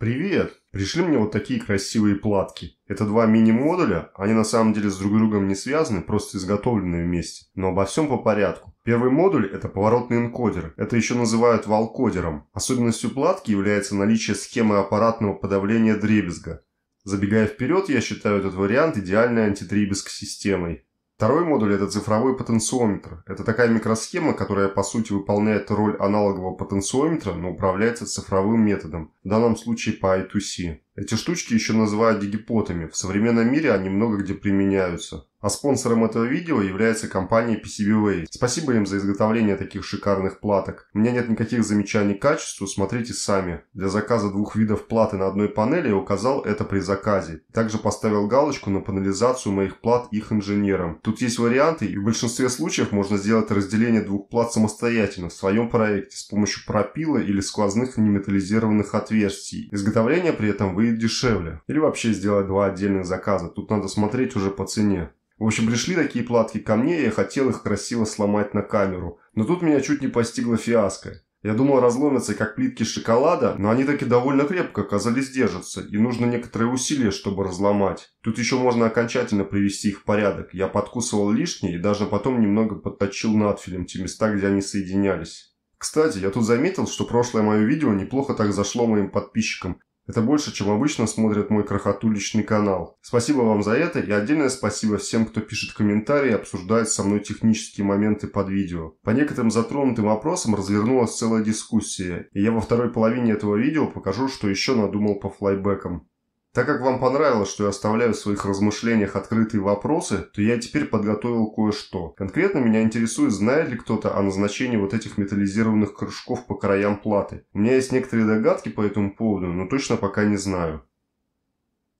«Привет! Пришли мне вот такие красивые платки. Это два мини-модуля, они на самом деле с друг другом не связаны, просто изготовлены вместе. Но обо всем по порядку. Первый модуль – это поворотный энкодер. Это еще называют валкодером. Особенностью платки является наличие схемы аппаратного подавления дребезга. Забегая вперед, я считаю этот вариант идеальной антидребезг системой. Второй модуль – это цифровой потенциометр. Это такая микросхема, которая, по сути, выполняет роль аналогового потенциометра, но управляется цифровым методом, в данном случае по I2C. Эти штучки еще называют дигипотами. В современном мире они много где применяются. А спонсором этого видео является компания PCBWay. Спасибо им за изготовление таких шикарных платок. У меня нет никаких замечаний к качеству, смотрите сами. Для заказа двух видов платы на одной панели я указал это при заказе. Также поставил галочку на панелизацию моих плат их инженерам. Тут есть варианты, и в большинстве случаев можно сделать разделение двух плат самостоятельно в своем проекте с помощью пропила или сквозных неметаллизированных отверстий. Изготовление при этом выйдет дешевле. Или вообще сделать два отдельных заказа. Тут надо смотреть уже по цене. В общем, пришли такие платки ко мне, и я хотел их красиво сломать на камеру. Но тут меня чуть не постигла фиаско. Я думал, разломятся как плитки шоколада, но они таки довольно крепко, оказались, держатся, и нужно некоторые усилия, чтобы разломать. Тут еще можно окончательно привести их в порядок. Я подкусывал лишнее и даже потом немного подточил надфилем те места, где они соединялись. Кстати, я тут заметил, что прошлое мое видео неплохо так зашло моим подписчикам. Это больше, чем обычно смотрят мой крохотуличный канал. Спасибо вам за это и отдельное спасибо всем, кто пишет комментарии и обсуждает со мной технические моменты под видео. По некоторым затронутым вопросам развернулась целая дискуссия, и я во второй половине этого видео покажу, что еще надумал по флайбекам. Так как вам понравилось, что я оставляю в своих размышлениях открытые вопросы, то я теперь подготовил кое-что. Конкретно меня интересует, знает ли кто-то о назначении вот этих металлизированных крышков по краям платы. У меня есть некоторые догадки по этому поводу, но точно пока не знаю.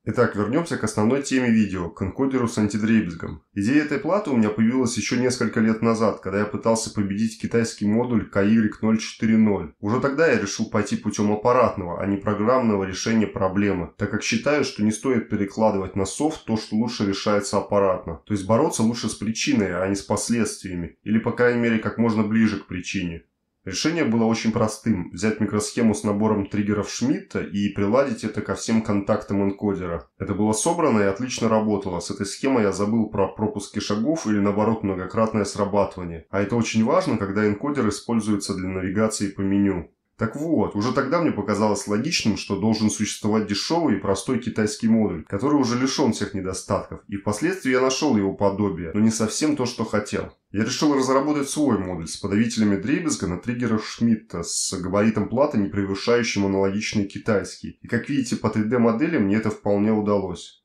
Итак, вернемся к основной теме видео – к энкодеру с антидребезгом. Идея этой платы у меня появилась еще несколько лет назад, когда я пытался победить китайский модуль KY040. Уже тогда я решил пойти путем аппаратного, а не программного решения проблемы, так как считаю, что не стоит перекладывать на софт то, что лучше решается аппаратно. То есть бороться лучше с причиной, а не с последствиями, или по крайней мере как можно ближе к причине. Решение было очень простым – взять микросхему с набором триггеров Шмидта и приладить это ко всем контактам энкодера. Это было собрано и отлично работало. С этой схемой я забыл про пропуски шагов или наоборот многократное срабатывание. А это очень важно, когда энкодер используется для навигации по меню. Так вот, уже тогда мне показалось логичным, что должен существовать дешевый и простой китайский модуль, который уже лишен всех недостатков, и впоследствии я нашел его подобие, но не совсем то, что хотел. Я решил разработать свой модуль с подавителями дребезга на триггерах Шмидта с габаритом платы, не превышающим аналогичный китайский. И как видите, по 3D-модели мне это вполне удалось.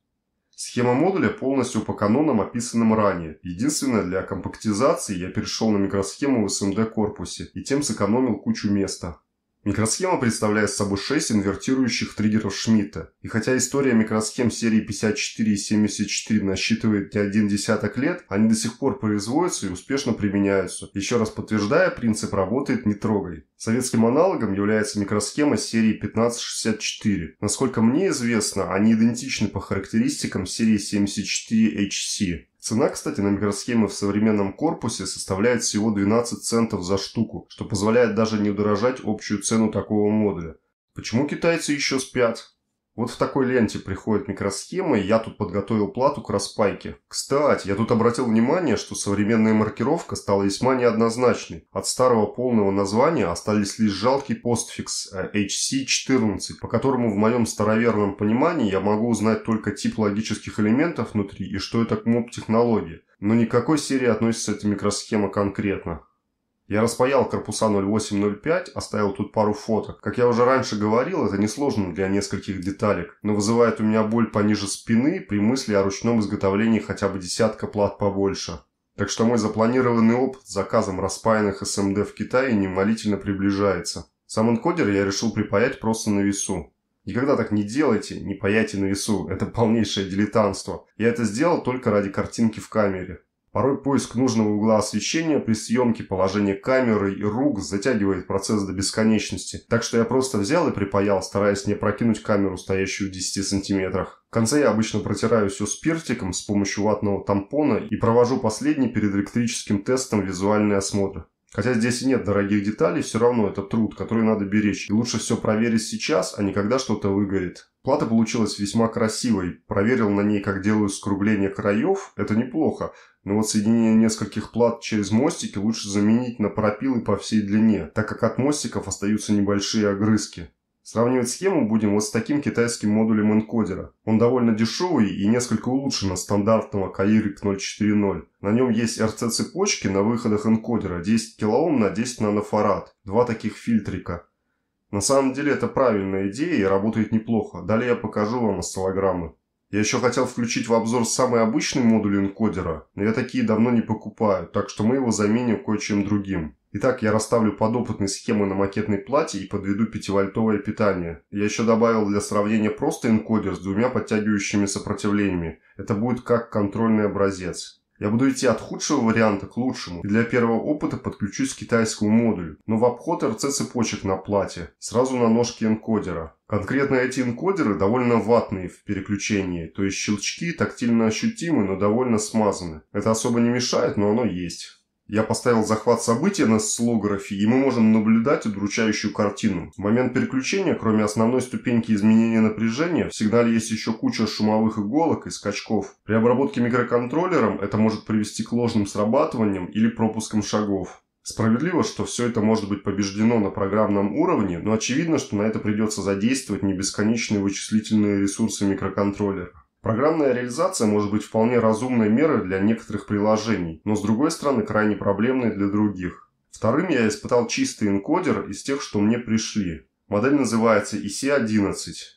Схема модуля полностью по канонам, описанным ранее. Единственное, для компактизации я перешел на микросхему в SMD эм корпусе и тем сэкономил кучу места. Микросхема представляет собой шесть инвертирующих триггеров Шмидта. И хотя история микросхем серии 54 и 74 насчитывает не один десяток лет, они до сих пор производятся и успешно применяются. Еще раз подтверждая, принцип работает не трогай. Советским аналогом является микросхема серии 1564. Насколько мне известно, они идентичны по характеристикам серии 74HC. Цена, кстати, на микросхемы в современном корпусе составляет всего 12 центов за штуку, что позволяет даже не удорожать общую цену такого модуля. Почему китайцы еще спят? Вот в такой ленте приходят микросхемы, я тут подготовил плату к распайке. Кстати, я тут обратил внимание, что современная маркировка стала весьма неоднозначной. От старого полного названия остались лишь жалкий постфикс э, HC14, по которому в моем староверном понимании я могу узнать только тип логических элементов внутри и что это КМОП-технология. Но никакой серии относится эта микросхема конкретно. Я распаял корпуса 0805, оставил тут пару фоток. Как я уже раньше говорил, это несложно для нескольких деталек, но вызывает у меня боль пониже спины при мысли о ручном изготовлении хотя бы десятка плат побольше. Так что мой запланированный опыт с заказом распаянных СМД эм в Китае немолительно приближается. Сам энкодер я решил припаять просто на весу. Никогда так не делайте, не паяйте на весу, это полнейшее дилетантство. Я это сделал только ради картинки в камере. Порой поиск нужного угла освещения при съемке положения камеры и рук затягивает процесс до бесконечности. Так что я просто взял и припаял, стараясь не прокинуть камеру, стоящую в 10 сантиметрах. В конце я обычно протираю все спиртиком с помощью ватного тампона и провожу последний перед электрическим тестом визуальный осмотр. Хотя здесь и нет дорогих деталей, все равно это труд, который надо беречь. И лучше все проверить сейчас, а не когда что-то выгорит. Плата получилась весьма красивой. Проверил на ней, как делаю скругление краев. Это неплохо. Но вот соединение нескольких плат через мостики лучше заменить на пропилы по всей длине, так как от мостиков остаются небольшие огрызки. Сравнивать схему будем вот с таким китайским модулем энкодера. Он довольно дешевый и несколько улучшен от стандартного Кайрик 040. На нем есть RC-цепочки на выходах энкодера 10 кОм на 10 нанофарад. Два таких фильтрика. На самом деле это правильная идея и работает неплохо. Далее я покажу вам осциллограммы. Я еще хотел включить в обзор самый обычный модуль энкодера, но я такие давно не покупаю, так что мы его заменим кое-чем другим. Итак, я расставлю подопытные схемы на макетной плате и подведу 5-вольтовое питание. Я еще добавил для сравнения просто энкодер с двумя подтягивающими сопротивлениями. Это будет как контрольный образец. Я буду идти от худшего варианта к лучшему и для первого опыта подключусь к китайскому модулю, но в обход РЦ-цепочек на плате, сразу на ножки энкодера. Конкретно эти энкодеры довольно ватные в переключении, то есть щелчки тактильно ощутимы, но довольно смазаны. Это особо не мешает, но оно есть. Я поставил захват события на слографе, и мы можем наблюдать удручающую картину. В момент переключения, кроме основной ступеньки изменения напряжения, в сигнале есть еще куча шумовых иголок и скачков. При обработке микроконтроллером это может привести к ложным срабатываниям или пропускам шагов. Справедливо, что все это может быть побеждено на программном уровне, но очевидно, что на это придется задействовать не бесконечные вычислительные ресурсы микроконтроллера. Программная реализация может быть вполне разумной мерой для некоторых приложений, но с другой стороны крайне проблемной для других. Вторым я испытал чистый энкодер из тех, что мне пришли. Модель называется EC11.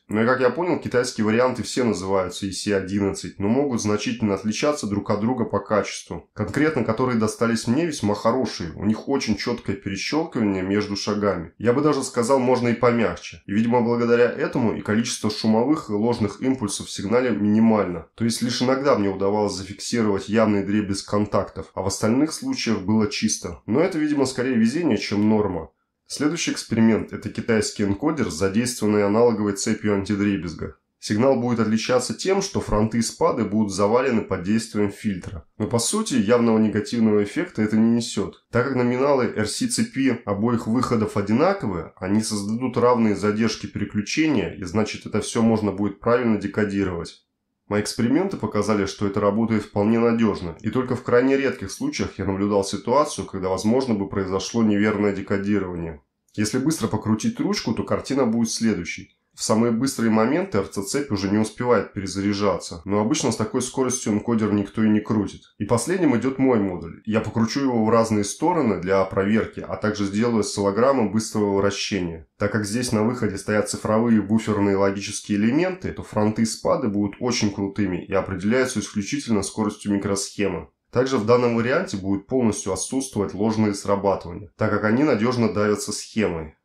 но, ну как я понял, китайские варианты все называются EC11, но могут значительно отличаться друг от друга по качеству. Конкретно, которые достались мне, весьма хорошие. У них очень четкое перещелкивание между шагами. Я бы даже сказал, можно и помягче. И, видимо, благодаря этому и количество шумовых и ложных импульсов в сигнале минимально. То есть лишь иногда мне удавалось зафиксировать явный дребезг контактов, а в остальных случаях было чисто. Но это, видимо, скорее везение, чем норма. Следующий эксперимент – это китайский энкодер с задействованной аналоговой цепью антидребезга. Сигнал будет отличаться тем, что фронты и спады будут завалены под действием фильтра. Но по сути явного негативного эффекта это не несет. Так как номиналы RC цепи обоих выходов одинаковые, они создадут равные задержки переключения, и значит это все можно будет правильно декодировать. Мои эксперименты показали, что это работает вполне надежно, и только в крайне редких случаях я наблюдал ситуацию, когда, возможно, бы произошло неверное декодирование. Если быстро покрутить ручку, то картина будет следующей. В самые быстрые моменты РЦ-цепь уже не успевает перезаряжаться, но обычно с такой скоростью энкодер никто и не крутит. И последним идет мой модуль. Я покручу его в разные стороны для проверки, а также сделаю солограммы быстрого вращения. Так как здесь на выходе стоят цифровые буферные логические элементы, то фронты спады будут очень крутыми и определяются исключительно скоростью микросхемы. Также в данном варианте будет полностью отсутствовать ложные срабатывания, так как они надежно давятся схемой.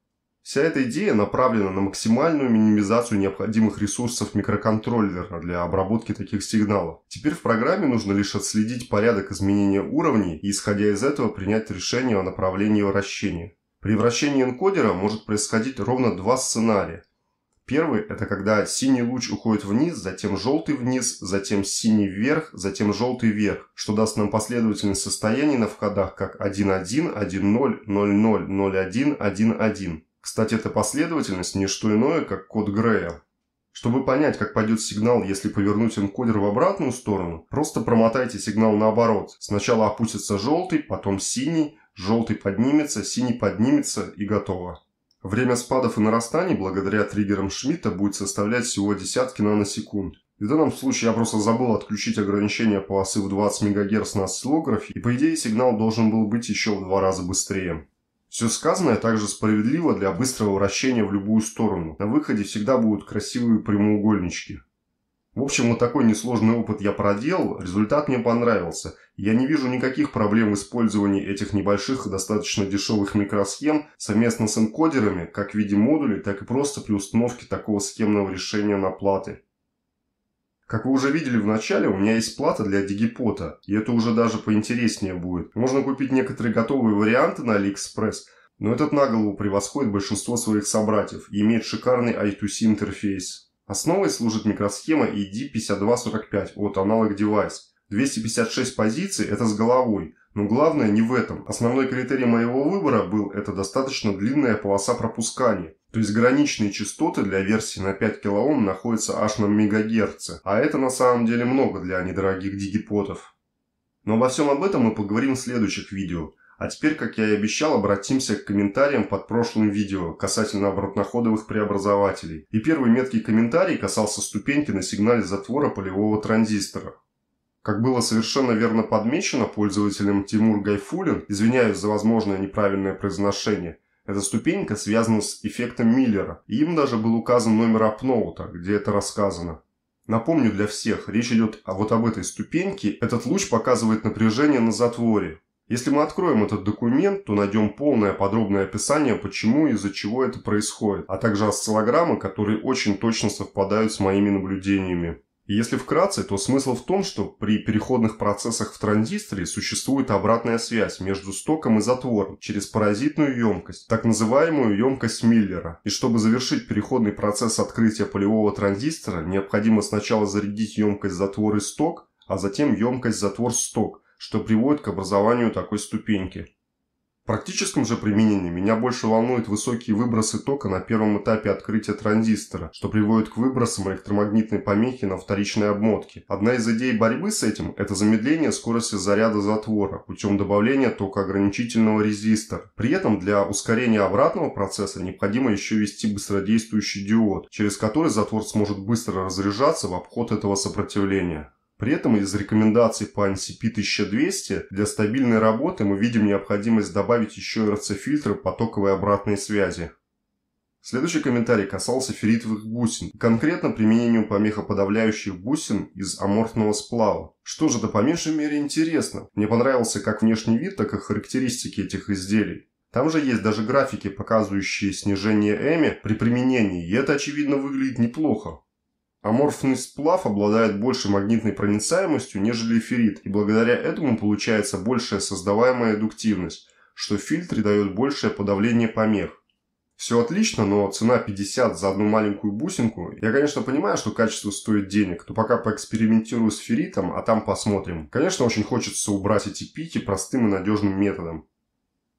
Вся эта идея направлена на максимальную минимизацию необходимых ресурсов микроконтроллера для обработки таких сигналов. Теперь в программе нужно лишь отследить порядок изменения уровней и, исходя из этого, принять решение о направлении вращения. При вращении энкодера может происходить ровно два сценария. Первый – это когда синий луч уходит вниз, затем желтый вниз, затем синий вверх, затем желтый вверх, что даст нам последовательность состояний на входах как 1-1, 1-0, 0-0, 0-1, 1-1. Кстати, эта последовательность не что иное, как код Грея. Чтобы понять, как пойдет сигнал, если повернуть энкодер в обратную сторону, просто промотайте сигнал наоборот. Сначала опустится желтый, потом синий, желтый поднимется, синий поднимется и готово. Время спадов и нарастаний благодаря триггерам Шмидта будет составлять всего десятки наносекунд. В данном случае я просто забыл отключить ограничение полосы в 20 МГц на осциллографе, и по идее сигнал должен был быть еще в два раза быстрее. Все сказанное также справедливо для быстрого вращения в любую сторону. На выходе всегда будут красивые прямоугольнички. В общем, вот такой несложный опыт я проделал, результат мне понравился. Я не вижу никаких проблем в использовании этих небольших и достаточно дешевых микросхем совместно с энкодерами, как в виде модулей, так и просто при установке такого схемного решения на платы. Как вы уже видели в начале, у меня есть плата для Дигипота, и это уже даже поинтереснее будет. Можно купить некоторые готовые варианты на AliExpress, но этот на голову превосходит большинство своих собратьев и имеет шикарный I2C интерфейс. Основой служит микросхема ED5245 от Analog Device. 256 позиций – это с головой, но главное не в этом. Основной критерий моего выбора был это достаточно длинная полоса пропускания – то есть граничные частоты для версии на 5 кОм находятся аж на мегагерце, а это на самом деле много для недорогих дигипотов. Но обо всем об этом мы поговорим в следующих видео. А теперь, как я и обещал, обратимся к комментариям под прошлым видео касательно обратноходовых преобразователей. И первый меткий комментарий касался ступеньки на сигнале затвора полевого транзистора. Как было совершенно верно подмечено пользователем Тимур Гайфулин, извиняюсь за возможное неправильное произношение, эта ступенька связана с эффектом Миллера, им даже был указан номер Апноута, где это рассказано. Напомню для всех, речь идет а вот об этой ступеньке, этот луч показывает напряжение на затворе. Если мы откроем этот документ, то найдем полное подробное описание, почему и из-за чего это происходит, а также осциллограммы, которые очень точно совпадают с моими наблюдениями. Если вкратце, то смысл в том, что при переходных процессах в транзисторе существует обратная связь между стоком и затвором через паразитную емкость, так называемую емкость Миллера. И чтобы завершить переходный процесс открытия полевого транзистора, необходимо сначала зарядить емкость затвор и сток, а затем емкость затвор-сток, что приводит к образованию такой ступеньки практическом же применении меня больше волнуют высокие выбросы тока на первом этапе открытия транзистора, что приводит к выбросам электромагнитной помехи на вторичной обмотке. Одна из идей борьбы с этим – это замедление скорости заряда затвора путем добавления токоограничительного резистора. При этом для ускорения обратного процесса необходимо еще вести быстродействующий диод, через который затвор сможет быстро разряжаться в обход этого сопротивления. При этом из рекомендаций по NCP-1200 для стабильной работы мы видим необходимость добавить еще РЦ-фильтры потоковой обратной связи. Следующий комментарий касался ферритовых бусин, конкретно применению помехоподавляющих бусин из аморфного сплава. Что же, да по меньшей мере интересно. Мне понравился как внешний вид, так и характеристики этих изделий. Там же есть даже графики, показывающие снижение эми при применении, и это, очевидно, выглядит неплохо. Аморфный сплав обладает большей магнитной проницаемостью, нежели эфирит, и благодаря этому получается большая создаваемая эдуктивность, что в фильтре дает большее подавление помех. Все отлично, но цена 50 за одну маленькую бусинку. Я, конечно, понимаю, что качество стоит денег, но пока поэкспериментирую с ферритом, а там посмотрим. Конечно, очень хочется убрать эти пики простым и надежным методом.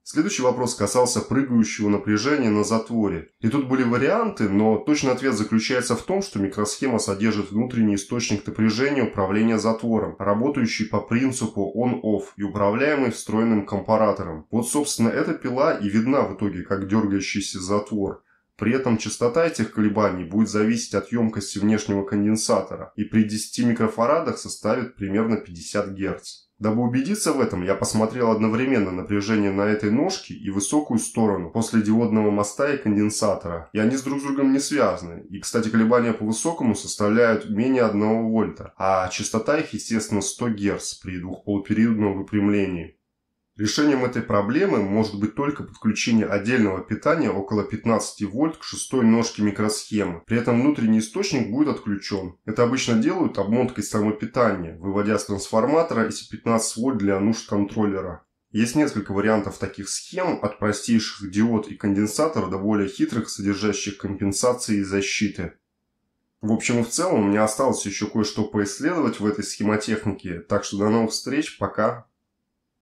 Следующий вопрос касался прыгающего напряжения на затворе. И тут были варианты, но точный ответ заключается в том, что микросхема содержит внутренний источник напряжения управления затвором, работающий по принципу on-off и управляемый встроенным компаратором. Вот, собственно, эта пила и видна в итоге как дергающийся затвор. При этом частота этих колебаний будет зависеть от емкости внешнего конденсатора и при 10 микрофарадах составит примерно 50 Гц. Дабы убедиться в этом, я посмотрел одновременно напряжение на этой ножке и высокую сторону после диодного моста и конденсатора. И они с друг с другом не связаны. И, кстати, колебания по высокому составляют менее 1 вольта, а частота их, естественно, 100 Гц при двухполупериодном выпрямлении. Решением этой проблемы может быть только подключение отдельного питания около 15 вольт к шестой ножке микросхемы. При этом внутренний источник будет отключен. Это обычно делают обмоткой самопитания, выводя с трансформатора эти 15 вольт для нужд контроллера. Есть несколько вариантов таких схем, от простейших диод и конденсатора до более хитрых, содержащих компенсации и защиты. В общем и в целом, у меня осталось еще кое-что поисследовать в этой схемотехнике, так что до новых встреч, пока!